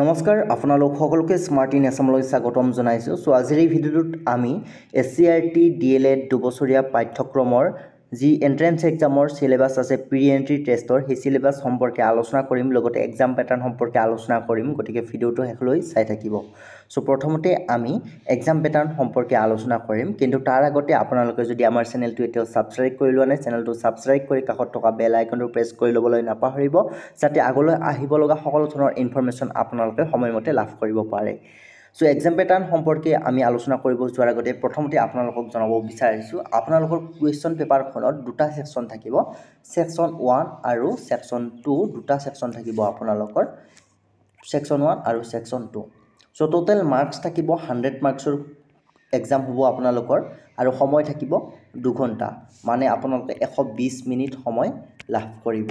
নমস্কার আপনার সকলকে স্মার্ট ইন আসাম স্বাগতম জানাইছো সো আজির এই ভিডিওট আমি S C R T D El Ed দুবছরীয় পাঠ্যক্রমের যি এণ্ট্ৰেঞ্চ এক্সামৰ চিলেবাছ আছে প্ৰি এণ্ট্ৰি টেষ্টৰ সেই চিলেবাছ সম্পৰ্কে আলোচনা কৰিম লগতে এক্সাম পেটাৰ্ণ সম্পৰ্কে আলোচনা কৰিম গতিকে ভিডিঅ'টো শেষলৈ চাই থাকিব চ' প্ৰথমতে আমি এক্সাম পেটাৰ্ণ সম্পৰ্কে আলোচনা কৰিম কিন্তু তাৰ আগতে আপোনালোকে যদি আমাৰ চেনেলটো এতিয়াও ছাবস্ক্ৰাইব কৰি লোৱা নাই চেনেলটো ছাবস্ক্ৰাইব কৰি কাষত থকা বেল আইকনটো প্ৰেছ কৰি ল'বলৈ নাপাহৰিব যাতে আগলৈ আহিব লগা সকলো ধৰণৰ ইনফৰ্মেশ্যন আপোনালোকে সময়মতে লাভ কৰিব পাৰে চ' এক্সাম পেটাৰ্ণ সম্পৰ্কে আমি আলোচনা কৰিব যোৱাৰ আগতে প্ৰথমতে আপোনালোকক জনাব বিচাৰিছোঁ আপোনালোকৰ কুৱেশ্যন পেপাৰখনত দুটা ছেকশ্যন থাকিব ছেকশ্যন ওৱান আৰু ছেকশ্যন টু দুটা ছেকশ্যন থাকিব আপোনালোকৰ ছেকশ্যন ওৱান আৰু section two so' total marks থাকিব হাণ্ড্ৰেড মাৰ্কছৰ এক্সাম হ'ব আপোনালোকৰ আৰু সময় থাকিব দুঘণ্টা মানে আপোনালোকে এশ বিছ মিনিট সময় লাভ কৰিব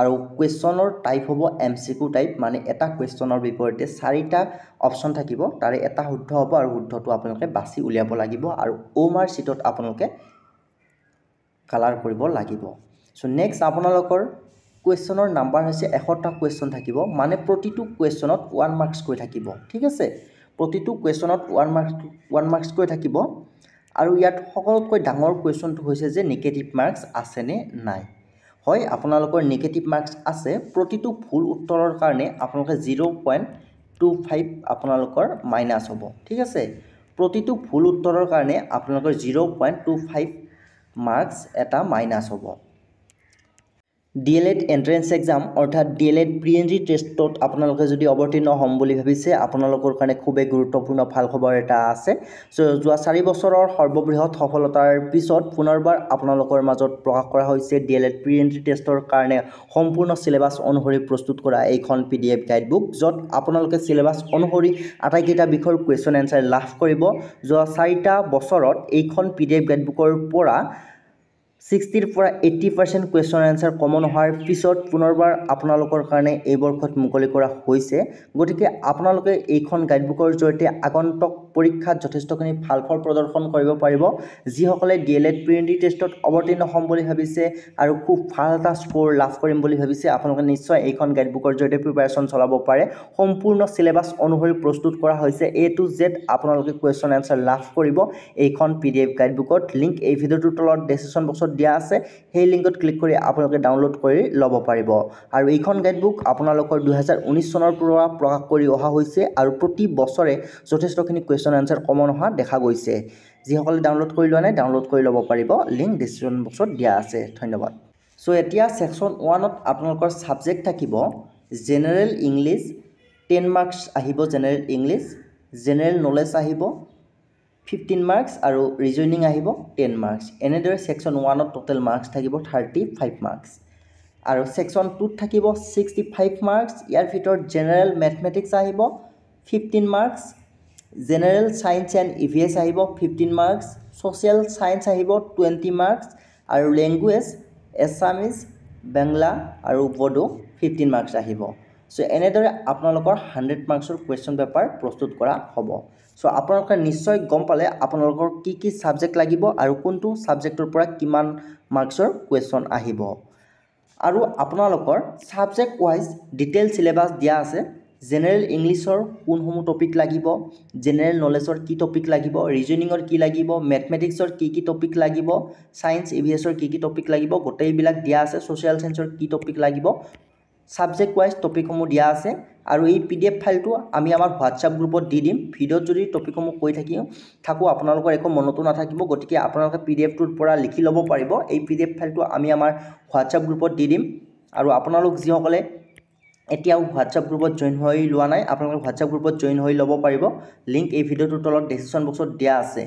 আৰু কুৱেশ্যনৰ টাইপ হ'ব এম চি কিউ টাইপ মানে এটা কুৱেশ্যনৰ বিপৰীতে চাৰিটা অপশ্যন থাকিব তাৰে এটা শুদ্ধ হ'ব আৰু শুদ্ধটো আপোনালোকে বাছি উলিয়াব লাগিব আৰু অ' মাৰ চিটত আপোনালোকে কালাৰ কৰিব লাগিব চ' নেক্সট আপোনালোকৰ কুৱেশ্যনৰ নাম্বাৰ হৈছে এশটা কুৱেশ্যন থাকিব মানে প্ৰতিটো কুৱেশ্যনত ওৱান মাৰ্কছকৈ থাকিব ঠিক আছে প্ৰতিটো কুৱেশ্যনত ওৱান মাৰ্কছ ওৱান মাৰ্কছকৈ থাকিব আৰু ইয়াত সকলোতকৈ ডাঙৰ কুৱেশ্যনটো হৈছে যে নিগেটিভ মাৰ্কছ আছেনে নাই হয় আপোনালোকৰ নিগেটিভ মাৰ্কছ আছে প্ৰতিটো ভুল উত্তৰৰ কাৰণে আপোনালোকে জিৰ' পইণ্ট টু ফাইভ আপোনালোকৰ মাইনাছ হ'ব ঠিক আছে প্ৰতিটো ভুল উত্তৰৰ কাৰণে আপোনালোকৰ zero' point two five marks এটা মাইনাছ হ'ব D El Ed entrance exam অৰ্থাৎ D El Ed pre entry টেষ্টত আপোনালোকে যদি অৱতীৰ্ণ হ'ম বুলি ভাবিছে আপোনালোকৰ কাৰণে খুবেই গুৰুত্বপূৰ্ণ ভাল খবৰ এটা আছে চ' যোৱা চাৰি বছৰৰ সৰ্ববৃহৎ সফলতাৰ পিছত পুনৰবাৰ আপোনালোকৰ মাজত প্ৰকাশ কৰা হৈছে D El Ed pre entry টেষ্টৰ কাৰণে সম্পূৰ্ণ চিলেবাছ অনুসৰি প্ৰস্তুত কৰা এইখন পি ডি এফ গাইডবুক য'ত আপোনালোকে চিলেবাছ অনুসৰি আটাইকেইটা বিষয়ৰ কুৱেশ্যন এনচাৰ লাভ কৰিব যোৱা চাৰিটা বছৰত এইখন পি ডি এফ গাইডবুকৰ পৰা ছিক্সটিৰ পৰা eighty percent question answer common অহাৰ পিছত পুনৰবাৰ আপোনালোকৰ কাৰণে এই বৰ্ষত মুকলি কৰা হৈছে গতিকে আপোনালোকে এইখন গাইডবুকৰ জৰিয়তে আগন্তক পৰীক্ষাত যথেষ্টখিনি ভাল ফল প্ৰদৰ্শন কৰিব পাৰিব যিসকলে D El Ed P N D টেষ্টত অৱতীৰ্ণ হ'ম বুলি ভাবিছে আৰু খুব ভাল এটা স্ক'ৰ লাভ কৰিম বুলি ভাবিছে আপোনালোকে নিশ্চয় এইখন গাইডবুকৰ জৰিয়তে প্ৰিপাৰেশ্যন চলাব পাৰে সম্পূৰ্ণ চিলেবাছ অনুসৰি প্ৰস্তুত কৰা হৈছে এ টু জেড আপোনালোকে কুৱেশ্যন এনচাৰ লাভ কৰিব এইখন পি ডি এফ গাইডবুকত লিংক এই ভিডিঅ'টোৰ তলত ডেছক্ৰিপশ্যন বক্সত দিয়া আছে সেই লিংকত ক্লিক কৰি আপোনালোকে ডাউনলোড কৰি ল'ব পাৰিব আৰু এইখন গাইডবুক আপোনালোকৰ দুহেজাৰ ঊনৈছ চনৰ পৰা প্ৰকাশ কৰি অহা হৈছে আৰু প্ৰতি বছৰে যথেষ্টখিনি কুৱেশ্যন কুৱেশ্যন আনচাৰ কমন হোৱা দেখা গৈছে যিসকলে ডাউনলোড কৰি লোৱা নাই ডাউনলোড কৰি ল'ব পাৰিব লিংক ডিচক্ৰিপশ্যন বক্সত দিয়া আছে ধন্যবাদ চ' এতিয়া ছেকশ্যন ওৱানত আপোনালোকৰ ছাবজেক্ট থাকিব জেনেৰেল ইংলিছ টেন মাৰ্কছ আহিব জেনেৰেল ইংলিছ জেনেৰেল নলেজ আহিব ফিফটিন মাৰ্কছ আৰু ৰিজনিং আহিব টেন মাৰ্কছ এনেদৰে ছেকশ্যন ওৱানত ট'টেল মাৰ্কছ থাকিব থাৰ্টি ফাইভ মাৰ্কছ আৰু ছেকশ্যন টুত থাকিব ছিক্সটি ফাইভ মাৰ্কছ ইয়াৰ ভিতৰত জেনেৰেল মেথমেটিক্স আহিব fifteen marks general science and E V S আহিব ফিফটিন মাৰ্কছ ছ'চিয়েল ছায়েন্স আহিব টুৱেণ্টি মাৰ্কছ আৰু লেংগুৱেজ এছামিজ বেংলা আৰু বড়ো ফিফটিন মাৰ্কছ আহিব চ' এনেদৰে আপোনালোকৰ হাণ্ড্ৰেড মাৰ্কছৰ কুৱেশ্যন পেপাৰ প্ৰস্তুত কৰা হ'ব চ' আপোনালোকে নিশ্চয় গম পালে আপোনালোকৰ কি কি ছাবজেক্ট লাগিব আৰু কোনটো ছাবজেক্টৰ পৰা কিমান মাৰ্কছৰ কুৱেশ্যন আহিব আৰু আপোনালোকৰ ছাবজেক্ট ৱাইজ ডিটেইল ছিলেবাছ দিয়া আছে জেনেৰেল ইংলিছৰ কোনসমূহ টপিক লাগিব জেনেৰেল নলেজৰ কি টপিক লাগিব ৰিজনিঙৰ কি লাগিব মেথমেটিক্সৰ কি কি টপিক লাগিব ই ভি এছৰ কি কি টপিক লাগিব গোটেইবিলাক দিয়া আছে ছ'চিয়েল ছায়েন্সৰ কি টপিক লাগিব ছাবজেক্ট ৱাইজ টপিকসমূহ দিয়া আছে আৰু এই পি ডি এফ ফাইলটো আমি আমাৰ হোৱাটছআপ গ্ৰুপত দি দিম ভিডিঅ'ত যদি টপিকসমূহ কৈ থাকি থাকোঁ আপোনালোকৰ একো মনতো নাথাকিব গতিকে আপোনালোকে পি ডি এফটোৰ পৰা লিখি ল'ব পাৰিব এই পি ডি এফ ফাইলটো আমি আমাৰ হোৱাটছআপ গ্ৰুপত দি দিম আৰু আপোনালোক যিসকলে এতিয়াও হোৱাটছআপ গ্ৰুপত জইন হৈ লোৱা নাই আপোনালোকে হোৱাটছআপ গ্ৰুপত জইন হৈ ল'ব পাৰিব লিংক এই ভিডিঅ'টোৰ তলত ডিছক্ৰিপশ্যন বক্সত দিয়া আছে